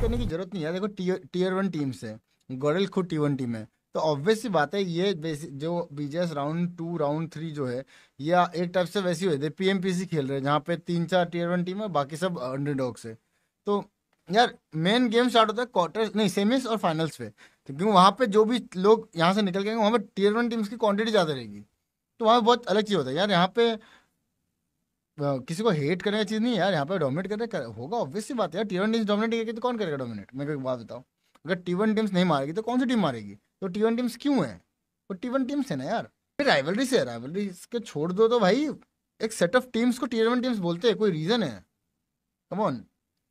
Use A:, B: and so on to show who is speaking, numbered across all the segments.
A: करने की जरूरत नहीं है देखो टीयर वन टीम से गोरेल खुद टी वन टीम है तो ऑब्वियस बात है ये जो BJS round two round three जो है या एक टाइप से वैसी हुए थे सी खेल रहे हैं जहाँ पे तीन चार टीयर वन टीम है बाकी सब अंडर अंडरडॉग्स है तो यार मेन गेम स्टार्ट होता है क्वार्टर नहीं सेमीज और फाइनल्स पे क्योंकि वहाँ पे जो भी लोग यहाँ से निकल गए वहाँ पे टीयर वन टीम्स की क्वान्टिटी ज़्यादा रहेगी तो वहाँ बहुत अलग चीज़ होता है यार यहाँ पे किसी को हेट करने की चीज़ नहीं यार यहाँ पे डोमिनेट करने कर, होगा ऑब्वियसली बात है यार टी वन टीम्स डोमिनेट करेगी तो कौन करेगा डोमिनेट मेरे को एक बात बताओ अगर टी वन टीम्स नहीं मारेगी तो कौन सी टीम मारेगी तो टी वन टीम्स क्यों है वो टी वन टीम्स है ना यार फिर राइवलरी से राइवलरी के छोड़ दो तो भाई एक सेट ऑफ टीम्स को टी वन टीम्स बोलते हैं कोई रीज़न है ऑन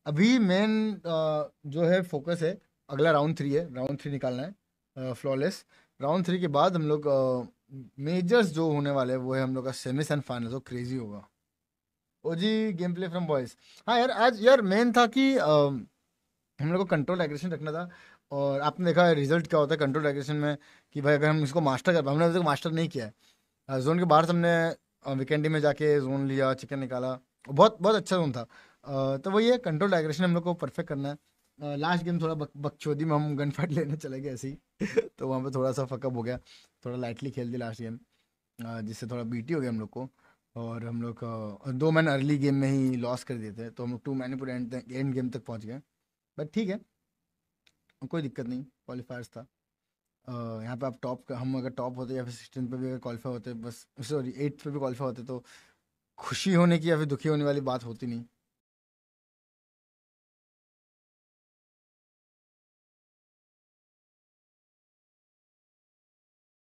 A: अभी मेन जो है फोकस है अगला राउंड थ्री है राउंड थ्री निकालना है फ्लॉलेस राउंड थ्री के बाद हम लोग मेजर्स जो होने वाले हैं वो है हम लोग का सेमीस एंड फाइनल तो क्रेजी होगा OG game play from boys हाँ यार आज यार मेन था कि आ, हम लोग को कंट्रोल एग्रेशन रखना था और आपने देखा रिजल्ट क्या होता है कंट्रोल एग्रेशन में कि भाई अगर हम इसको मास्टर कर हमने अभी तक मास्टर नहीं किया है जोन के बाहर से हमने वीकेंडी में जाके जोन लिया चिकन निकाला बहुत बहुत अच्छा जोन था आ, तो वही है कंट्रोल डाइग्रेशन हम लोग को परफेक्ट करना है लास्ट गेम थोड़ा बक बकचोदी में हम गन फाइट लेने चले गए ऐसे ही तो वहाँ पे थोड़ा सा फकअप हो गया थोड़ा लाइटली खेल दी लास्ट गेम जिससे थोड़ा बीटी हो गया हम लोग को और हम लोग दो मैन अर्ली गेम में ही लॉस कर देते हैं तो हम लोग टू मैन पूरे एंड एंड गेम तक पहुंच गए बट ठीक है कोई दिक्कत नहीं क्वालिफायर्स था Uh, यहाँ पे आप टॉप का हम अगर टॉप होते या फिर सिक्सटीन पे भी अगर क्वालिफाई होते बस सॉरी एट्थ पे भी क्वालिफाई होते तो खुशी होने की या फिर दुखी होने वाली बात होती नहीं